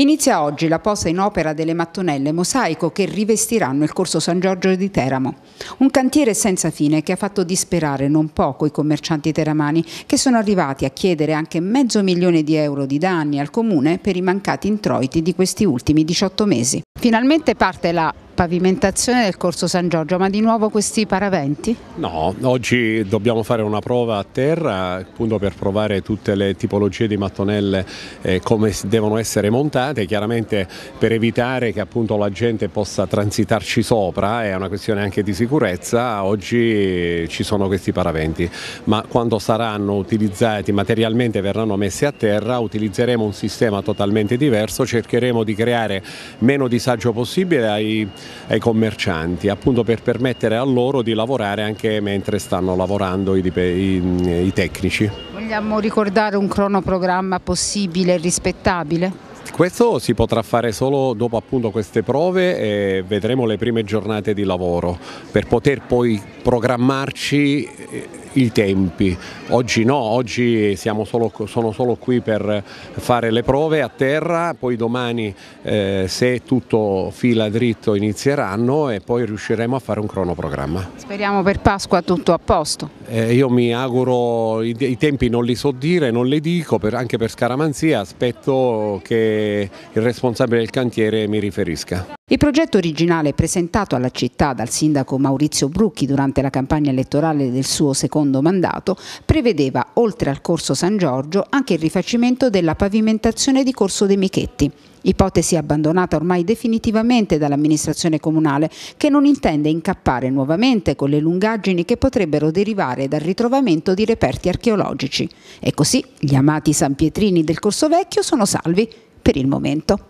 Inizia oggi la posa in opera delle mattonelle mosaico che rivestiranno il corso San Giorgio di Teramo. Un cantiere senza fine che ha fatto disperare non poco i commercianti teramani che sono arrivati a chiedere anche mezzo milione di euro di danni al comune per i mancati introiti di questi ultimi 18 mesi. Finalmente parte la pavimentazione del corso San Giorgio, ma di nuovo questi paraventi? No, oggi dobbiamo fare una prova a terra appunto per provare tutte le tipologie di mattonelle eh, come devono essere montate, chiaramente per evitare che appunto la gente possa transitarci sopra, è una questione anche di sicurezza, oggi ci sono questi paraventi, ma quando saranno utilizzati materialmente verranno messi a terra utilizzeremo un sistema totalmente diverso, cercheremo di creare meno distanza disagio possibile ai, ai commercianti, appunto per permettere a loro di lavorare anche mentre stanno lavorando i, i, i tecnici. Vogliamo ricordare un cronoprogramma possibile e rispettabile? Questo si potrà fare solo dopo appunto queste prove e vedremo le prime giornate di lavoro per poter poi programmarci eh, i tempi. Oggi no, oggi solo, sono solo qui per fare le prove a terra, poi domani eh, se tutto fila dritto inizieranno e poi riusciremo a fare un cronoprogramma. Speriamo per Pasqua tutto a posto. Eh, io mi auguro, i, i, tempi non li so dire, non li dico, per, anche per scaramanzia aspetto che il responsabile del cantiere mi riferisca. Il progetto originale presentato alla città dal sindaco Maurizio Brucchi durante la campagna elettorale del suo secondo mandato prevedeva, oltre al Corso San Giorgio, anche il rifacimento della pavimentazione di Corso De Michetti, ipotesi abbandonata ormai definitivamente dall'amministrazione comunale che non intende incappare nuovamente con le lungaggini che potrebbero derivare dal ritrovamento di reperti archeologici. E così gli amati San Pietrini del Corso Vecchio sono salvi per il momento.